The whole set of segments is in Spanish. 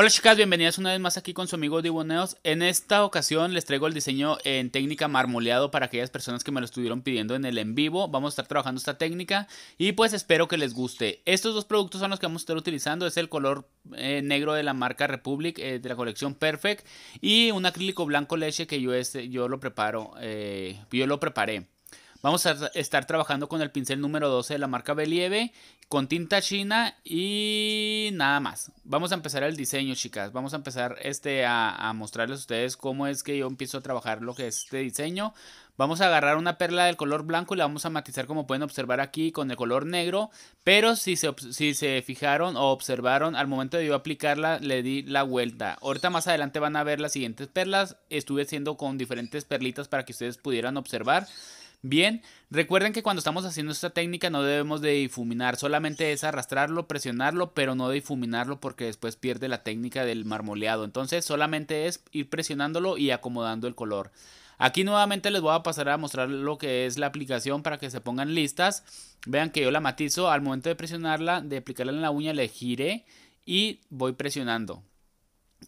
Hola chicas, bienvenidas una vez más aquí con su amigo Diboneos. En esta ocasión les traigo el diseño en técnica marmoleado para aquellas personas que me lo estuvieron pidiendo en el en vivo. Vamos a estar trabajando esta técnica y pues espero que les guste. Estos dos productos son los que vamos a estar utilizando. Es el color eh, negro de la marca Republic eh, de la colección Perfect y un acrílico blanco leche que yo, este, yo lo preparo, eh, yo lo preparé. Vamos a estar trabajando con el pincel número 12 de la marca Believe, con tinta china y nada más. Vamos a empezar el diseño, chicas. Vamos a empezar este, a, mostrarles a ustedes cómo es que yo empiezo a trabajar lo que es este diseño. Vamos a agarrar una perla del color blanco y la vamos a matizar como pueden observar aquí con el color negro. Pero si si se fijaron o observaron al momento de yo aplicarla le di la vuelta. Ahorita más adelante van a ver las siguientes perlas. Estuve haciendo con diferentes perlitas para que ustedes pudieran observar. Bien, recuerden que cuando estamos haciendo esta técnica no debemos de difuminar, solamente es arrastrarlo, presionarlo, pero no difuminarlo porque después pierde la técnica del marmoleado. Entonces solamente es ir presionándolo y acomodando el color. Aquí nuevamente les voy a pasar a mostrar lo que es la aplicación para que se pongan listas. Vean que yo la matizo, al momento de presionarla, de aplicarla en la uña le gire y voy presionando.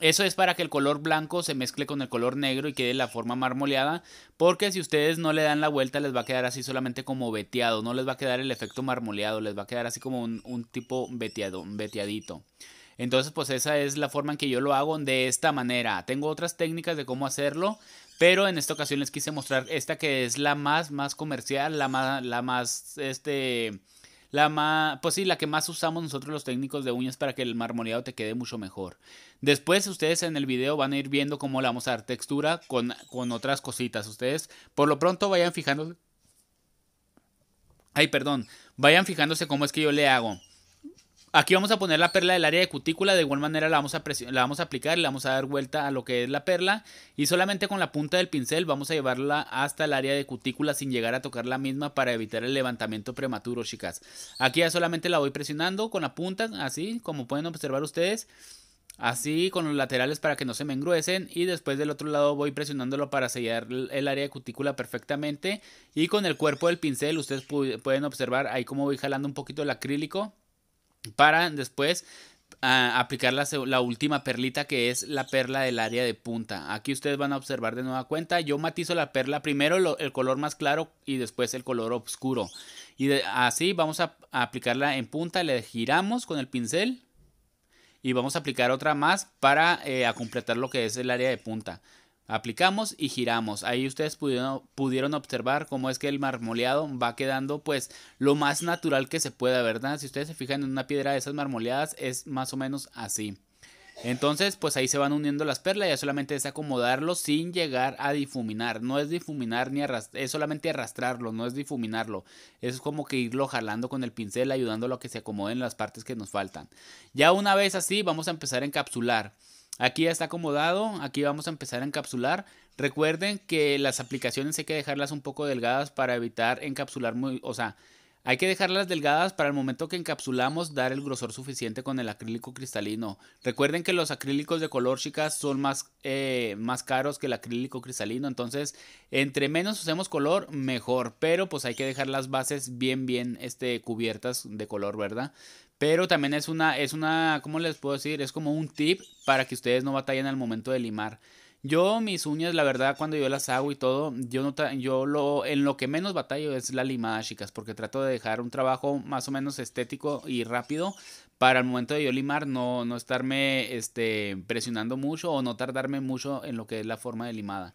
Eso es para que el color blanco se mezcle con el color negro y quede la forma marmoleada, porque si ustedes no le dan la vuelta les va a quedar así solamente como veteado, no les va a quedar el efecto marmoleado, les va a quedar así como un, un tipo veteado, veteadito. Entonces pues esa es la forma en que yo lo hago de esta manera. Tengo otras técnicas de cómo hacerlo, pero en esta ocasión les quise mostrar esta que es la más, más comercial, la más, la más, este la más, pues sí, la que más usamos nosotros los técnicos de uñas para que el marmoreado te quede mucho mejor. Después ustedes en el video van a ir viendo cómo le vamos a dar textura con, con otras cositas. Ustedes por lo pronto vayan fijándose. Ay, perdón. Vayan fijándose cómo es que yo le hago. Aquí vamos a poner la perla del área de cutícula, de igual manera la vamos a, la vamos a aplicar, le vamos a dar vuelta a lo que es la perla y solamente con la punta del pincel vamos a llevarla hasta el área de cutícula sin llegar a tocar la misma para evitar el levantamiento prematuro, chicas. Aquí ya solamente la voy presionando con la punta, así como pueden observar ustedes. Así con los laterales para que no se me engruesen y después del otro lado voy presionándolo para sellar el área de cutícula perfectamente y con el cuerpo del pincel ustedes pueden observar ahí como voy jalando un poquito el acrílico para después ah, aplicar la, última perlita que es la perla del área de punta. Aquí ustedes van a observar de nueva cuenta, yo matizo la perla primero el color más claro y después el color oscuro. Y así vamos a, aplicarla en punta, le giramos con el pincel y vamos a aplicar otra más para eh, completar lo que es el área de punta. Aplicamos y giramos. Ahí ustedes pudieron, pudieron, observar cómo es que el marmoleado va quedando pues lo más natural que se pueda, ¿verdad? Si ustedes se fijan en una piedra de esas marmoleadas es más o menos así. Entonces pues ahí se van uniendo las perlas, ya solamente es acomodarlo sin llegar a difuminar. No es difuminar ni arrastrarlo, es solamente arrastrarlo, no es difuminarlo. Es como que irlo jalando con el pincel, ayudándolo a que se acomoden las partes que nos faltan. Ya una vez así vamos a empezar a encapsular. Aquí ya está acomodado, aquí vamos a empezar a encapsular. Recuerden que las aplicaciones hay que dejarlas un poco delgadas para evitar encapsular muy, o sea, hay que dejarlas delgadas para el momento que encapsulamos dar el grosor suficiente con el acrílico cristalino. Recuerden que los acrílicos de color chicas son más, eh, más caros que el acrílico cristalino, entonces entre menos usemos color mejor, pero pues hay que dejar las bases bien bien este, cubiertas de color, ¿verdad? Pero también es una, es una, ¿cómo les puedo decir? Es como un tip para que ustedes no batallen al momento de limar. Yo mis uñas, la verdad, cuando yo las hago y todo, yo no yo lo en lo que menos batallo es la limada, chicas, porque trato de dejar un trabajo más o menos estético y rápido para el momento de yo limar no, no estarme este, presionando mucho o no tardarme mucho en lo que es la forma de limada.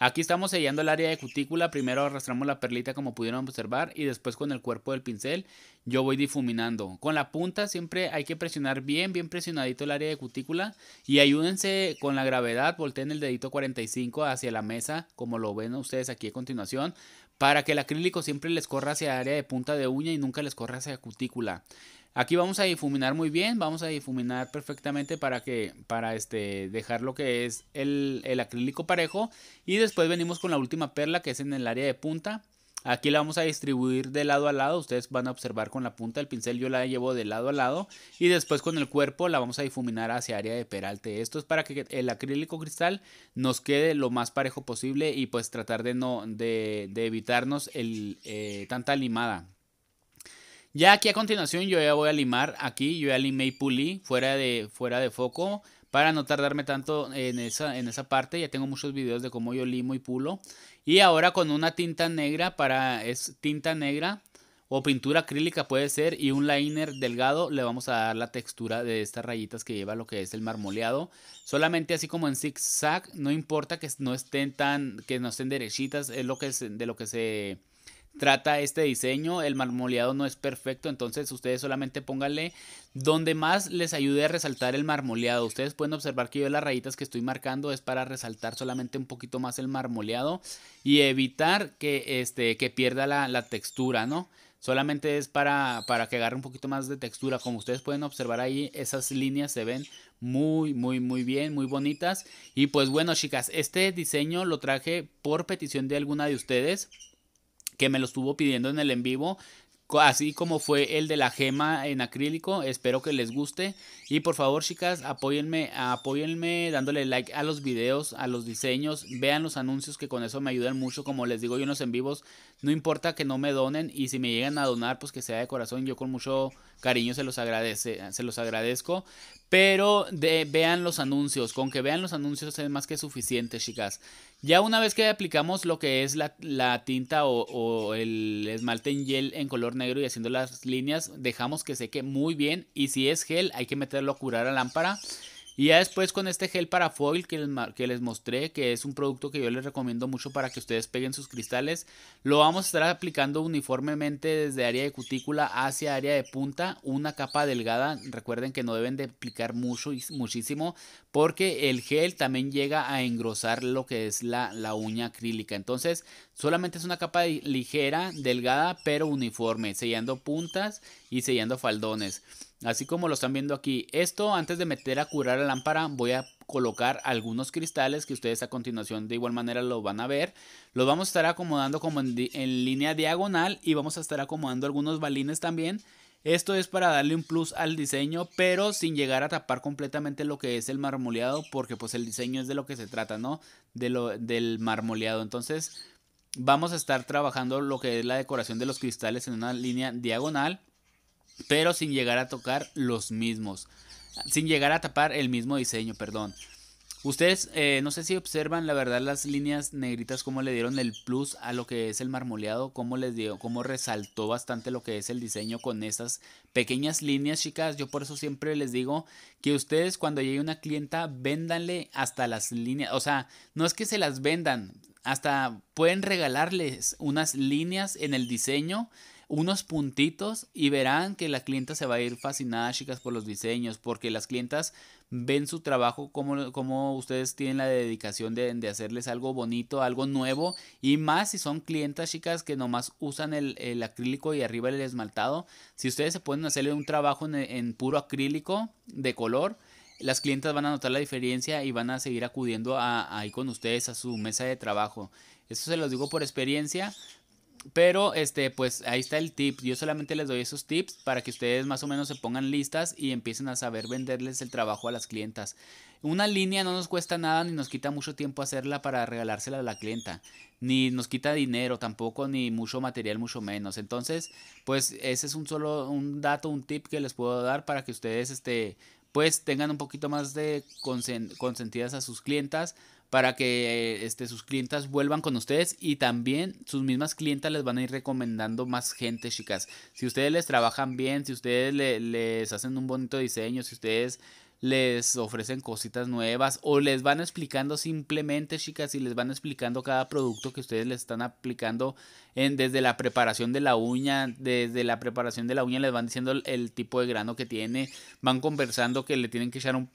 Aquí estamos sellando el área de cutícula, primero arrastramos la perlita como pudieron observar y después con el cuerpo del pincel yo voy difuminando. Con la punta siempre hay que presionar bien, bien presionadito el área de cutícula y ayúdense con la gravedad, volteen el dedito 45 hacia la mesa como lo ven ustedes aquí a continuación para que el acrílico siempre les corra hacia el área de punta de uña y nunca les corra hacia cutícula. Aquí vamos a difuminar muy bien, vamos a difuminar perfectamente para que para este dejar lo que es el, acrílico parejo y después venimos con la última perla que es en el área de punta. Aquí la vamos a distribuir de lado a lado, ustedes van a observar con la punta del pincel, yo la llevo de lado a lado y después con el cuerpo la vamos a difuminar hacia área de peralte. Esto es para que el acrílico cristal nos quede lo más parejo posible y pues tratar de, no, de, de evitarnos el, eh, tanta limada. Ya aquí a continuación yo ya voy a limar aquí, yo ya limé y pulí fuera de, fuera de foco para no tardarme tanto en esa, en esa parte. Ya tengo muchos videos de cómo yo limo y pulo. Y ahora con una tinta negra para, es tinta negra o pintura acrílica puede ser y un liner delgado le vamos a dar la textura de estas rayitas que lleva lo que es el marmoleado solamente así como en zigzag no importa que no estén tan que no estén derechitas es lo que es de lo que se trata este diseño. El marmoleado no es perfecto, entonces ustedes solamente pónganle donde más les ayude a resaltar el marmoleado. Ustedes pueden observar que yo las rayitas que estoy marcando es para resaltar solamente un poquito más el marmoleado y evitar que, este, que pierda la, textura, ¿no? Solamente es para, para que agarre un poquito más de textura. Como ustedes pueden observar ahí, esas líneas se ven muy, muy, muy bien, muy bonitas. Y pues bueno, chicas, este diseño lo traje por petición de alguna de ustedes que me lo estuvo pidiendo en el en vivo. Así como fue el de la gema en acrílico, espero que les guste. Y por favor, chicas, apóyenme, apoyenme dándole like a los videos, a los diseños, vean los anuncios que con eso me ayudan mucho. Como les digo yo en los en vivos, no importa que no me donen y si me llegan a donar, pues que sea de corazón. Yo con mucho cariño se los, agradece, se los agradezco. Pero de, vean los anuncios, con que vean los anuncios es más que suficiente, chicas. Ya una vez que aplicamos lo que es la, tinta o, o, el esmalte en gel en color negro y haciendo las líneas, dejamos que seque muy bien. Y si es gel, hay que meterlo a curar a lámpara y ya después con este gel para foil que les, que les mostré, que es un producto que yo les recomiendo mucho para que ustedes peguen sus cristales, lo vamos a estar aplicando uniformemente desde área de cutícula hacia área de punta, una capa delgada, recuerden que no deben de aplicar mucho, muchísimo, porque el gel también llega a engrosar lo que es la, la uña acrílica, entonces solamente es una capa ligera, delgada, pero uniforme, sellando puntas y sellando faldones. Así como lo están viendo aquí. Esto antes de meter a curar la lámpara voy a colocar algunos cristales que ustedes a continuación de igual manera lo van a ver. Los vamos a estar acomodando como en, línea diagonal y vamos a estar acomodando algunos balines también. Esto es para darle un plus al diseño, pero sin llegar a tapar completamente lo que es el marmoleado, porque pues el diseño es de lo que se trata, ¿no? De lo, del marmoleado. Entonces vamos a estar trabajando lo que es la decoración de los cristales en una línea diagonal pero sin llegar a tocar los mismos, sin llegar a tapar el mismo diseño, perdón. Ustedes, eh, no sé si observan, la verdad, las líneas negritas, cómo le dieron el plus a lo que es el marmoleado, cómo les dio, cómo resaltó bastante lo que es el diseño con esas pequeñas líneas, chicas. Yo por eso siempre les digo que ustedes, cuando llegue una clienta, véndanle hasta las líneas. O sea, no es que se las vendan, hasta pueden regalarles unas líneas en el diseño unos puntitos y verán que la clienta se va a ir fascinada, chicas, por los diseños, porque las clientas ven su trabajo, como, como ustedes tienen la dedicación de, hacerles algo bonito, algo nuevo, y más si son clientas, chicas, que nomás usan el, acrílico y arriba el esmaltado, si ustedes se pueden hacerle un trabajo en, puro acrílico de color, las clientas van a notar la diferencia y van a seguir acudiendo ahí con ustedes a su mesa de trabajo. Eso se los digo por experiencia, pero este, pues ahí está el tip. Yo solamente les doy esos tips para que ustedes más o menos se pongan listas y empiecen a saber venderles el trabajo a las clientas. Una línea no nos cuesta nada ni nos quita mucho tiempo hacerla para regalársela a la clienta. Ni nos quita dinero tampoco, ni mucho material, mucho menos. Entonces, pues ese es un solo un dato, un tip que les puedo dar para que ustedes este, pues tengan un poquito más de consentidas a sus clientas para que eh, este, sus clientas vuelvan con ustedes y también sus mismas clientas les van a ir recomendando más gente, chicas. Si ustedes les trabajan bien, si ustedes les hacen un bonito diseño, si ustedes les ofrecen cositas nuevas o les van explicando simplemente, chicas, y les van explicando cada producto que ustedes les están aplicando en, desde la preparación de la uña, desde la preparación de la uña les van diciendo el tipo de grano que tiene, van conversando que le tienen que echar un...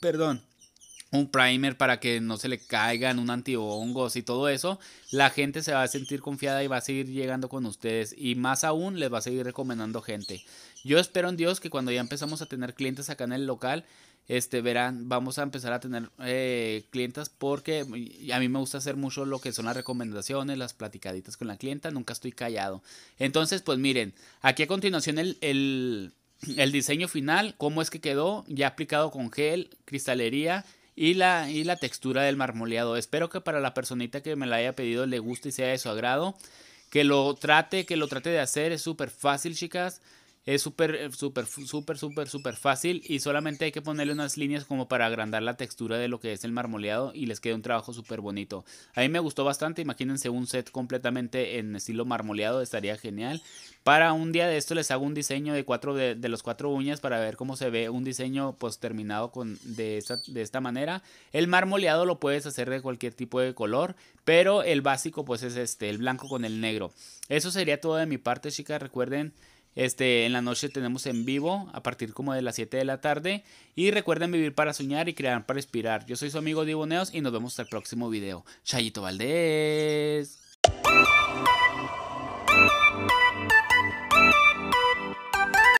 Perdón, un primer para que no se le caigan, un antihongos y todo eso, la gente se va a sentir confiada y va a seguir llegando con ustedes y más aún les va a seguir recomendando gente. Yo espero en Dios que cuando ya empezamos a tener clientes acá en el local, este verán, vamos a empezar a tener eh, clientes... porque a mí me gusta hacer mucho lo que son las recomendaciones, las platicaditas con la clienta, nunca estoy callado. Entonces, pues miren, aquí a continuación el, el el diseño final, cómo es que quedó, ya aplicado con gel, cristalería y la, textura del marmoleado. Espero que para la personita que me la haya pedido le guste y sea de su agrado. Que lo trate, que lo trate de hacer, es súper fácil chicas. Es súper, eh, súper, súper, súper, súper fácil y solamente hay que ponerle unas líneas como para agrandar la textura de lo que es el marmoleado y les queda un trabajo súper bonito. A mí me gustó bastante, imagínense un set completamente en estilo marmoleado, estaría genial. Para un día de esto les hago un diseño de cuatro de, los cuatro uñas para ver cómo se ve un diseño pues terminado con, de, esta, de esta manera. El marmoleado lo puedes hacer de cualquier tipo de color, pero el básico pues es este, el blanco con el negro. Eso sería todo de mi parte chicas, recuerden este, en la noche tenemos en vivo a partir como de las 7 de la tarde. Y recuerden vivir para soñar y crear para inspirar. Yo soy su amigo Diboneos y nos vemos hasta el próximo video. Chayito Valdés.